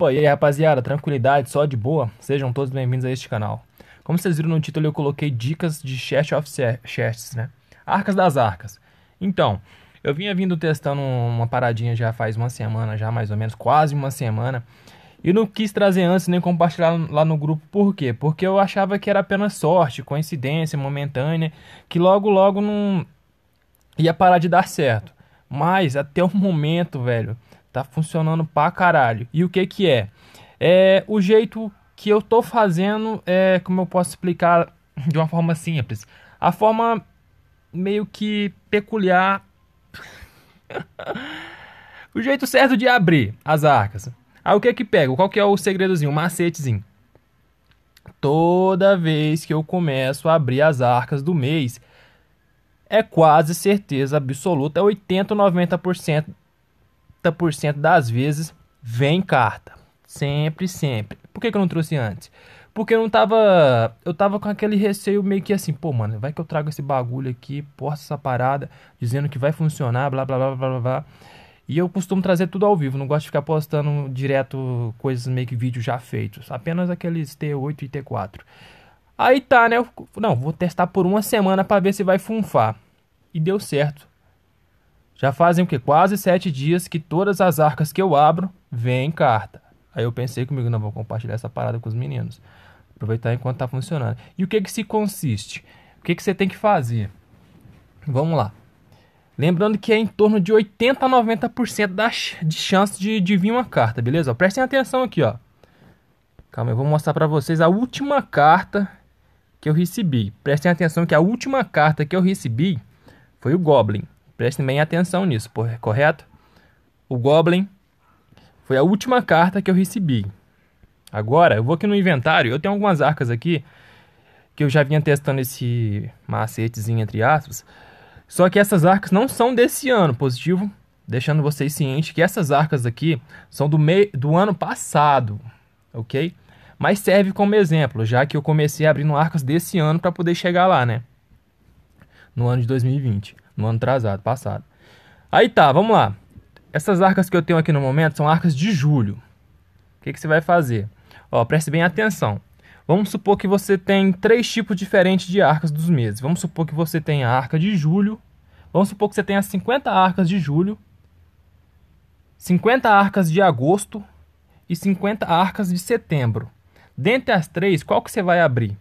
Opa, e aí rapaziada, tranquilidade, só de boa? Sejam todos bem-vindos a este canal. Como vocês viram no título, eu coloquei dicas de chest of chests, né? Arcas das arcas. Então, eu vinha vindo testando uma paradinha já faz uma semana, já mais ou menos, quase uma semana. E não quis trazer antes nem compartilhar lá no grupo, por quê? Porque eu achava que era apenas sorte, coincidência momentânea, que logo logo não ia parar de dar certo. Mas até o momento, velho, Tá funcionando pra caralho. E o que que é? É o jeito que eu tô fazendo, é como eu posso explicar de uma forma simples. A forma meio que peculiar. o jeito certo de abrir as arcas. Aí o que que pega? Qual que é o segredozinho, o macetezinho? Toda vez que eu começo a abrir as arcas do mês, é quase certeza absoluta, é 80 90% 90% das vezes vem carta. Sempre, sempre. Por que, que eu não trouxe antes? Porque eu não tava. Eu tava com aquele receio meio que assim, pô, mano, vai que eu trago esse bagulho aqui, posto essa parada, dizendo que vai funcionar, blá blá blá blá blá. blá. E eu costumo trazer tudo ao vivo, não gosto de ficar postando direto coisas meio que vídeo já feitos, apenas aqueles T8 e T4. Aí tá, né? Eu, não, vou testar por uma semana para ver se vai funfar. E deu certo. Já fazem o que? Quase sete dias que todas as arcas que eu abro vêm carta. Aí eu pensei comigo, não, vou compartilhar essa parada com os meninos. Aproveitar enquanto tá funcionando. E o que que se consiste? O que que você tem que fazer? Vamos lá. Lembrando que é em torno de 80 a 90% de chance de, de vir uma carta, beleza? prestem atenção aqui, ó. Calma, eu vou mostrar para vocês a última carta que eu recebi. Prestem atenção que a última carta que eu recebi foi o Goblin. Prestem bem atenção nisso, correto? O Goblin foi a última carta que eu recebi. Agora, eu vou aqui no inventário, eu tenho algumas arcas aqui que eu já vinha testando esse macetezinho entre aspas. Só que essas arcas não são desse ano, positivo, deixando vocês cientes que essas arcas aqui são do do ano passado, OK? Mas serve como exemplo, já que eu comecei abrindo arcas desse ano para poder chegar lá, né? No ano de 2020. No ano atrasado, passado. Aí tá, vamos lá. Essas arcas que eu tenho aqui no momento são arcas de julho. O que, que você vai fazer? Ó, preste bem atenção. Vamos supor que você tem três tipos diferentes de arcas dos meses. Vamos supor que você tem a arca de julho. Vamos supor que você tenha 50 arcas de julho, 50 arcas de agosto e 50 arcas de setembro. Dentre as três, qual que você vai abrir?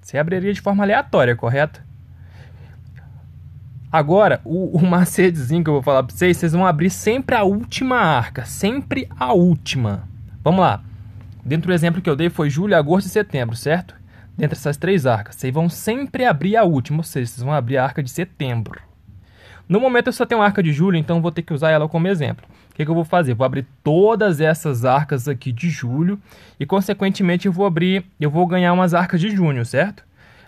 Você abriria de forma aleatória, correto? Agora, o, o macetezinho que eu vou falar para vocês, vocês vão abrir sempre a última arca, sempre a última. Vamos lá. Dentro do exemplo que eu dei foi julho, agosto e setembro, certo? Dentro dessas três arcas, vocês vão sempre abrir a última, ou seja, vocês vão abrir a arca de setembro. No momento eu só tenho a arca de julho, então vou ter que usar ela como exemplo. O que, que, eu vou fazer? Vou abrir todas essas arcas aqui de julho e, consequentemente, eu vou abrir, eu vou ganhar umas arcas de junho, certo?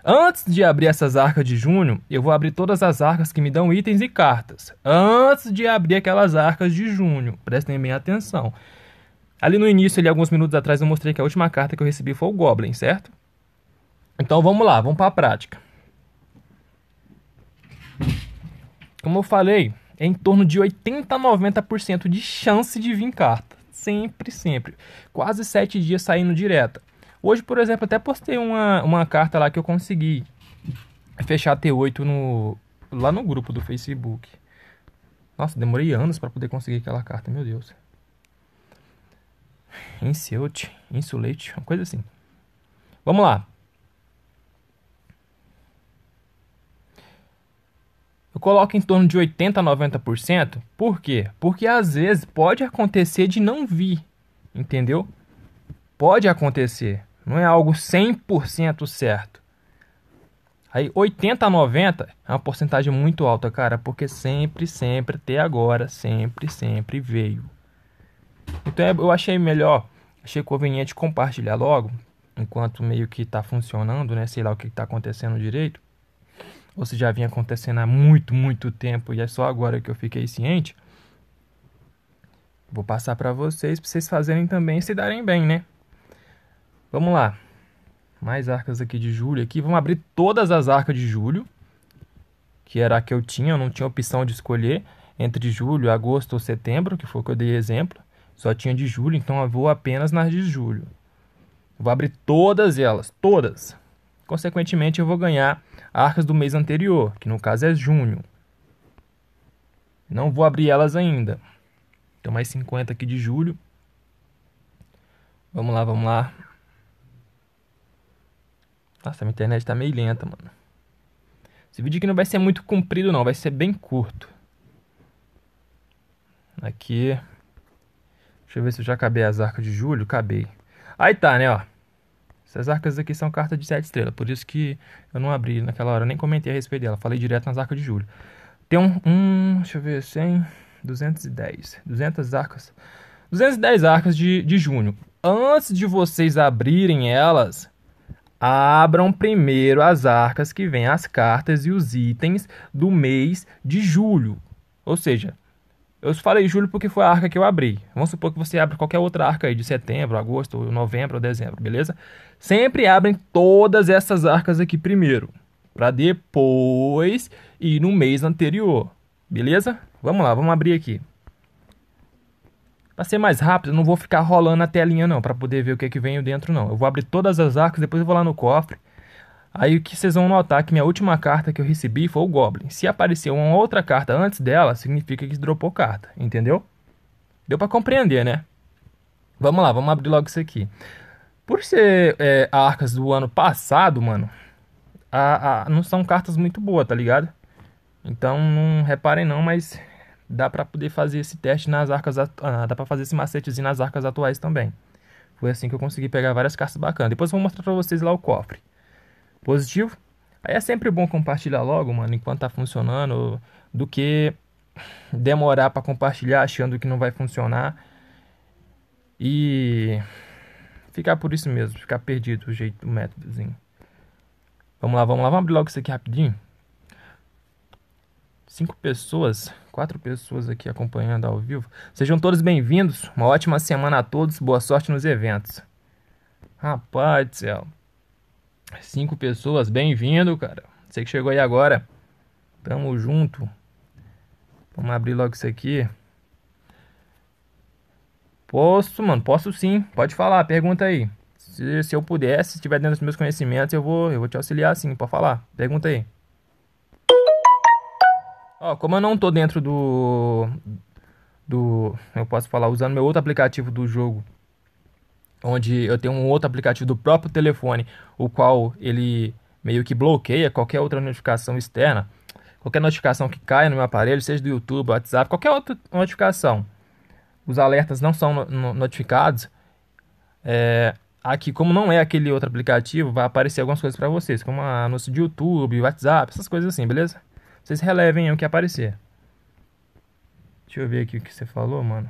Antes de abrir essas arcas de junho, eu vou abrir todas as arcas que me dão itens e cartas. Antes de abrir aquelas arcas de junho, prestem bem atenção. Ali no início, ali, alguns minutos atrás, eu mostrei que a última carta que eu recebi foi o Goblin, certo? Então vamos lá, vamos para a prática. Como eu falei, é em torno de 80 a 90% de chance de vir carta. Sempre, sempre. Quase 7 dias saindo direta. Hoje, por exemplo, até postei uma, uma carta lá que eu consegui fechar T8 no, lá no grupo do Facebook. Nossa, demorei anos para poder conseguir aquela carta, meu Deus. Insulate, insulate, uma coisa assim. Vamos lá. Eu coloco em torno de 80 a 90%. Por quê? Porque às vezes pode acontecer de não vir, entendeu? Pode acontecer, não é algo 100% certo. Aí 80 a 90 é uma porcentagem muito alta, cara, porque sempre, sempre, até agora, sempre, sempre veio. Então é, eu achei melhor, achei conveniente compartilhar logo, enquanto meio que está funcionando, né? Sei lá o que está acontecendo direito. Ou se já vinha acontecendo há muito, muito tempo e é só agora que eu fiquei ciente. Vou passar para vocês, para vocês fazerem também e se darem bem, né? Vamos lá. Mais arcas aqui de julho aqui. Vamos abrir todas as arcas de julho. Que era a que eu tinha, eu não tinha opção de escolher entre julho, agosto ou setembro, que foi o que eu dei exemplo. Só tinha de julho, então eu vou apenas nas de julho. vou abrir todas elas, todas. Consequentemente, eu vou ganhar arcas do mês anterior, que no caso é junho. Não vou abrir elas ainda. Então, mais 50 aqui de julho. Vamos lá, vamos lá. Nossa, minha internet tá meio lenta, mano. Esse vídeo aqui não vai ser muito comprido, não. Vai ser bem curto. Aqui. Deixa eu ver se eu já acabei as arcas de julho. Acabei. Aí tá, né, ó. Essas arcas aqui são cartas de 7 estrelas. Por isso que eu não abri naquela hora. Nem comentei a respeito dela. Falei direto nas arcas de julho. Tem um... um deixa eu ver. 100... 210. 200 arcas. 210 arcas de, de junho. Antes de vocês abrirem elas Abram primeiro as arcas que vêm as cartas e os itens do mês de julho. Ou seja, eu falei julho porque foi a arca que eu abri. Vamos supor que você abre qualquer outra arca aí de setembro, agosto, novembro ou dezembro, beleza? Sempre abrem todas essas arcas aqui primeiro, para depois ir no mês anterior, beleza? Vamos lá, vamos abrir aqui. Pra ser mais rápido, eu não vou ficar rolando a telinha não, para poder ver o que é que vem dentro não. Eu vou abrir todas as arcas, depois eu vou lá no cofre. Aí o que vocês vão notar é que minha última carta que eu recebi foi o Goblin. Se apareceu uma outra carta antes dela, significa que dropou carta, entendeu? Deu para compreender, né? Vamos lá, vamos abrir logo isso aqui. Por ser é, arcas do ano passado, mano, a, a, não são cartas muito boas, tá ligado? Então não reparem não, mas dá para poder fazer esse teste nas arcas, ah, dá para fazer esse macetezinho nas arcas atuais também. Foi assim que eu consegui pegar várias cartas bacanas. Depois eu vou mostrar para vocês lá o cofre. Positivo? Aí é sempre bom compartilhar logo, mano, enquanto tá funcionando, do que demorar para compartilhar achando que não vai funcionar e ficar por isso mesmo, ficar perdido o jeito, o métodozinho. Vamos lá, vamos lá, vamos abrir logo isso aqui rapidinho cinco pessoas, quatro pessoas aqui acompanhando ao vivo. Sejam todos bem-vindos. Uma ótima semana a todos. Boa sorte nos eventos. Rapaz do céu. Cinco pessoas, bem-vindo, cara. Você que chegou aí agora. Tamo junto. Vamos abrir logo isso aqui. Posso, mano, posso sim. Pode falar, pergunta aí. Se, se eu pudesse, se estiver dentro dos meus conhecimentos, eu vou, eu vou te auxiliar sim, pode falar. Pergunta aí. Ó, como eu não tô dentro do do eu posso falar usando meu outro aplicativo do jogo, onde eu tenho um outro aplicativo do próprio telefone, o qual ele meio que bloqueia qualquer outra notificação externa, qualquer notificação que caia no meu aparelho, seja do YouTube, WhatsApp, qualquer outra notificação. Os alertas não são notificados. É, aqui, como não é aquele outro aplicativo, vai aparecer algumas coisas para vocês, como anúncio de YouTube, WhatsApp, essas coisas assim, beleza? Vocês relevem o que aparecer. Deixa eu ver aqui o que você falou, mano.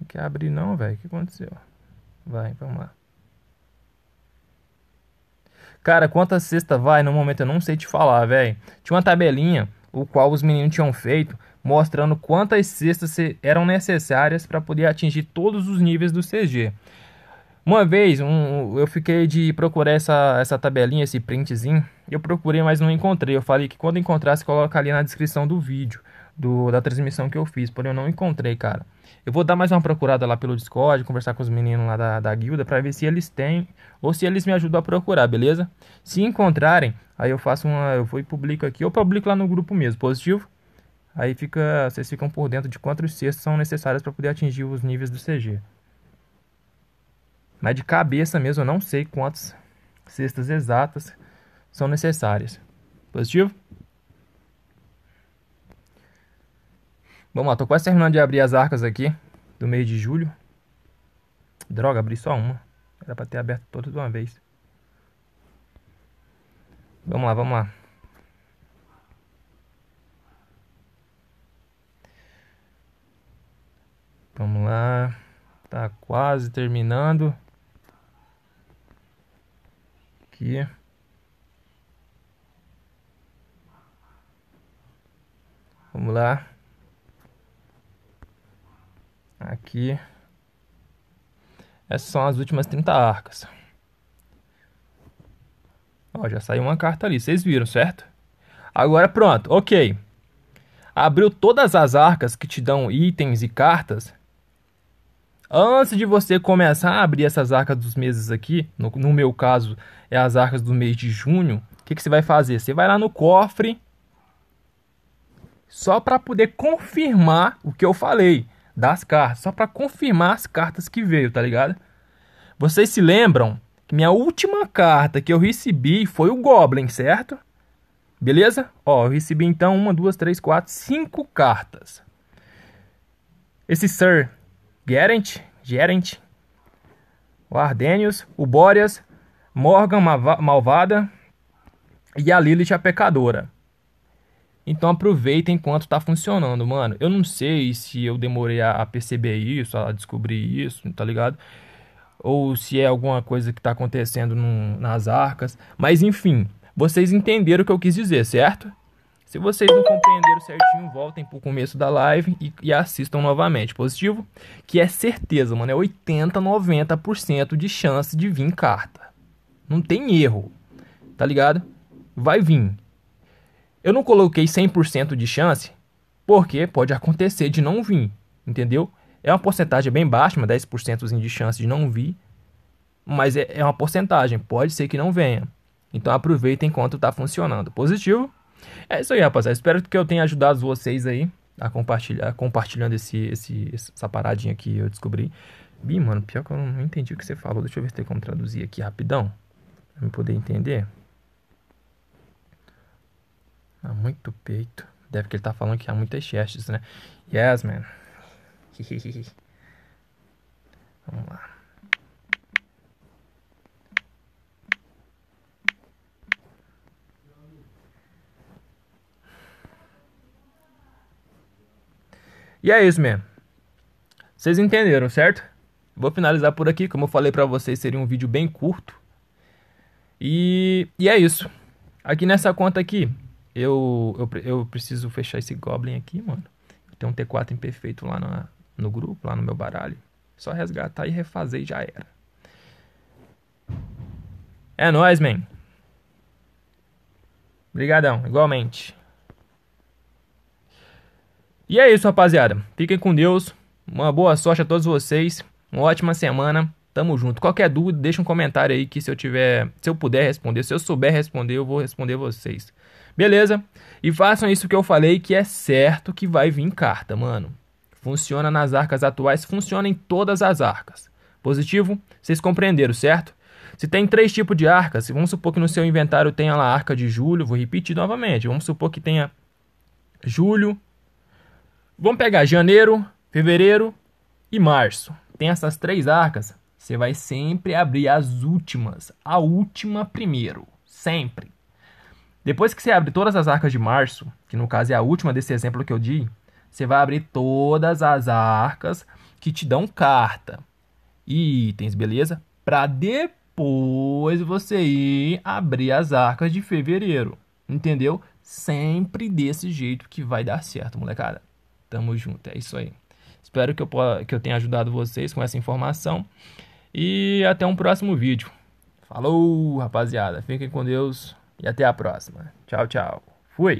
Não quer abrir não, velho. O que aconteceu? Vai, vamos lá. Cara, quanta cesta vai? No momento eu não sei te falar, velho. Tinha uma tabelinha, o qual os meninos tinham feito, mostrando quantas cestas eram necessárias para poder atingir todos os níveis do CG. Uma vez um, eu fiquei de procurar essa, essa tabelinha, esse printzinho. Eu procurei, mas não encontrei. Eu falei que quando encontrasse, ali na descrição do vídeo, do, da transmissão que eu fiz. Porém, eu não encontrei, cara. Eu vou dar mais uma procurada lá pelo Discord, conversar com os meninos lá da, da guilda, pra ver se eles têm ou se eles me ajudam a procurar, beleza? Se encontrarem, aí eu faço uma. Eu vou e publico aqui. ou publico lá no grupo mesmo, positivo. Aí fica, vocês ficam por dentro de quantos cestos são necessários para poder atingir os níveis do CG. Mas de cabeça mesmo eu não sei quantas cestas exatas são necessárias. Positivo? Vamos lá, tô quase terminando de abrir as arcas aqui do mês de julho. Droga, abri só uma. Era para ter aberto todas de uma vez. Vamos lá, vamos lá. Vamos lá. Tá quase terminando aqui. Vamos lá. Aqui. Essas são as últimas 30 arcas. Ó, já saiu uma carta ali, vocês viram, certo? Agora pronto, ok. Abriu todas as arcas que te dão itens e cartas Antes de você começar a abrir essas arcas dos meses aqui, no, no meu caso é as arcas do mês de junho, o que, que você vai fazer? Você vai lá no cofre, só para poder confirmar o que eu falei das cartas, só para confirmar as cartas que veio, tá ligado? Vocês se lembram que minha última carta que eu recebi foi o Goblin, certo? Beleza? Ó, eu recebi então uma, duas, três, quatro, cinco cartas. Esse Sir Gerent, Gerent, o Ardenius, o Bórias, Morgan Malvada e a Lilith a Pecadora. Então aproveita enquanto tá funcionando, mano. Eu não sei se eu demorei a perceber isso, a descobrir isso, tá ligado? Ou se é alguma coisa que tá acontecendo nas arcas. Mas enfim, vocês entenderam o que eu quis dizer, certo? Se vocês não compreenderam certinho, voltem pro começo da live e, e assistam novamente. Positivo? Que é certeza, mano. É 80, 90% de chance de vir carta. Não tem erro. Tá ligado? Vai vir. Eu não coloquei 100% de chance porque pode acontecer de não vir. Entendeu? É uma porcentagem bem baixa, mas 10% de chance de não vir. Mas é, é uma porcentagem. Pode ser que não venha. Então aproveita enquanto está funcionando. Positivo? É isso aí, rapaziada. Espero que eu tenha ajudado vocês aí a compartilhar, compartilhando esse, esse, essa paradinha que eu descobri. Ih, mano, pior que eu não entendi o que você falou. Deixa eu ver se tem como traduzir aqui rapidão. Pra eu poder entender. Há muito peito. Deve que ele tá falando que há muitas chestes, né? Yes, man. Vamos lá. E é isso mesmo. Vocês entenderam, certo? Vou finalizar por aqui, como eu falei para vocês, seria um vídeo bem curto. E, e é isso. Aqui nessa conta aqui, eu, eu, eu preciso fechar esse Goblin aqui, mano. Tem um T4 imperfeito lá na, no grupo, lá no meu baralho. Só resgatar e refazer e já era. É nóis, man. Obrigadão, igualmente. E é isso, rapaziada. Fiquem com Deus. Uma boa sorte a todos vocês. Uma ótima semana. Tamo junto. Qualquer dúvida, deixa um comentário aí que se eu tiver, se eu puder responder, se eu souber responder, eu vou responder vocês. Beleza? E façam isso que eu falei, que é certo que vai vir carta, mano. Funciona nas arcas atuais, funciona em todas as arcas. Positivo? Vocês compreenderam, certo? Se tem três tipos de arcas, vamos supor que no seu inventário tenha lá a arca de julho, vou repetir novamente, vamos supor que tenha julho, Vamos pegar janeiro, fevereiro e março. Tem essas três arcas. Você vai sempre abrir as últimas, a última primeiro, sempre. Depois que você abre todas as arcas de março, que no caso é a última desse exemplo que eu dei, você vai abrir todas as arcas que te dão carta e itens, beleza? Para depois você ir abrir as arcas de fevereiro, entendeu? Sempre desse jeito que vai dar certo, molecada. Tamo junto, é isso aí. Espero que eu, que eu tenha ajudado vocês com essa informação. E até um próximo vídeo. Falou, rapaziada. Fiquem com Deus e até a próxima. Tchau, tchau.